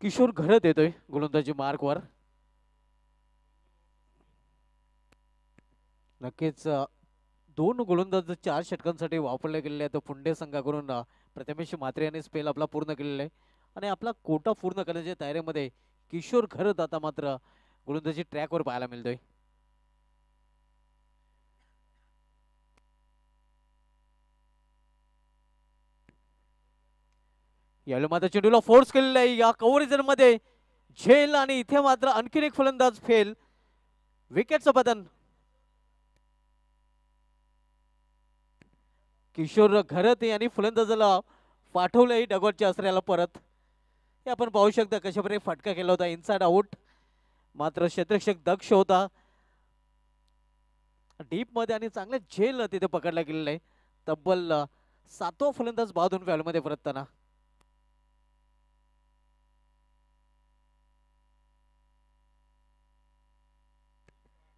किशोर घडत येतोय गोलंदाजी मार्कवर नक्कीच दोन गोलंदाज चार षटकांसाठी वापरले गेलेले आहेत पुंडे संघाकडून प्रथमेश मात्रे यांनी स्पेल आपला पूर्ण केलेला आहे आणि आपला कोटा पूर्ण करण्याच्या तयारीमध्ये किशोर घरत आता मात्र गोलंदाजी ट्रॅकवर पाहायला मिळतोय यालो मात्र चेंडूला फोर्स केलेला आहे या कव्हर मध्ये झेल आणि इथे मात्र आणखीन एक फलंदाज फेल विकेटचं पतन किशोर घरत यांनी फलंदाजाला पाठवलंय डगोटच्या असऱ्याला परत हे आपण पाहू शकता कशाप्रकारे फटका केला होता इनसाइड आउट मात्र क्षेत्रक्षक दक्ष होता डीप मध्ये आणि चांगल्या झेल तिथे पकडला गेलेला आहे तब्बल सातवा फलंदाज बाद होऊन बाधून मध्ये परतताना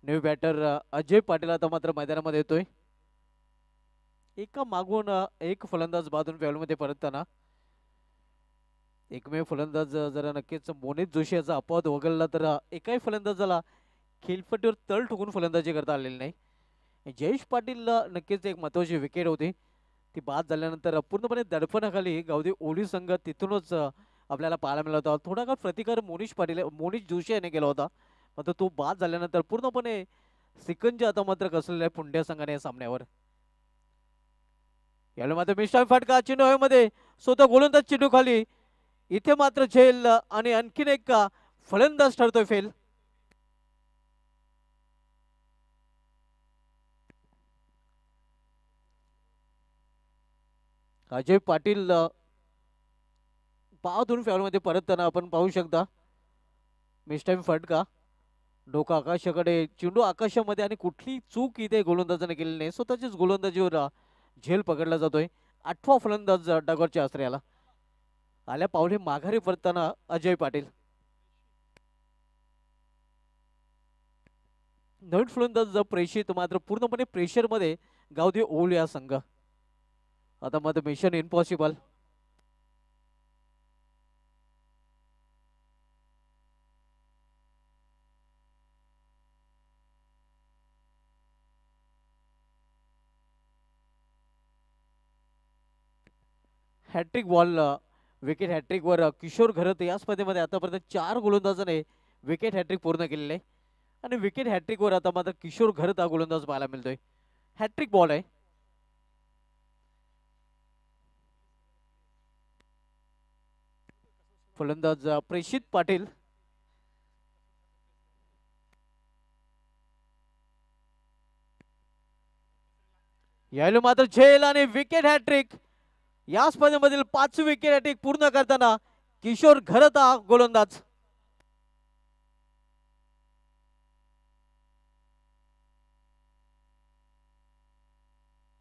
न्यू बॅटर अजय पाटील आता मात्र मैदानामध्ये येतोय एका मागून एक फलंदाज बाधून फॅवलमध्ये परतताना एकमेव फलंदाज जरा नक्कीच मोनित जोशी याचा अपवाद वगळला तर एकाही फलंदाजाला खेळपट्टीवर तळ ठोकून फलंदाजी करता आलेली नाही जयेश पाटीलला नक्कीच एक महत्वाची विकेट होती ती बाद झाल्यानंतर पूर्णपणे दडपणाखाली गावदी ओळी संघ तिथूनच आपल्याला पाहायला मिळाला होता थोडा प्रतिकार मोनिश पाटील मोनिश जोशी यांनी केला होता मात्र तो बाद झाल्यानंतर पूर्णपणे सिकंज आता मात्र कसलेल्या पुंड्या संघाने सामन्यावर यावेळी मात्र मिस्टर फाटका चिन्ह मध्ये स्वतः गोलंदाज चिडू खाली इथे मात्र झेल आणि आणखीन एक का फलंदाज ठरतोय फेल अजय पाटील पाव मध्ये परत परतताना आपण पाहू शकता मिस्टर फटका डोकं आकाशाकडे चेंडू आकाशामध्ये आणि कुठली चूक इथे गोलंदाजाने केली नाही स्वतःचीच गोलंदाजीवर झेल पकडला जातोय आठवा फलंदाज डगोरच्या आश्रयाला आल्या पावले माघारी परतताना अजय पाटील नवीन फलंदाज प्रेषित मात्र पूर्णपणे प्रेशरमध्ये गावदी ओल या संघ आता मात्र mission impossible hattrick ball wicket हॅट्रिकवर किशोर घरत या स्पर्धेमध्ये आतापर्यंत चार गोलंदाजाने विकेट हॅट्रिक पूर्ण केलेले आहे आणि विकेट हॅट्रिकवर आता मात्र किशोर घरत हा गोलंदाज पाहायला मिळतोय हॅट्रिक बॉल आहे फलंदाज प्रेषित पाटील यायला मात्र झेल आणि विकेट हॅट्रिक या स्पर्धेमधील पाच विकेट पूर्ण करताना किशोर घरता गोलंदाज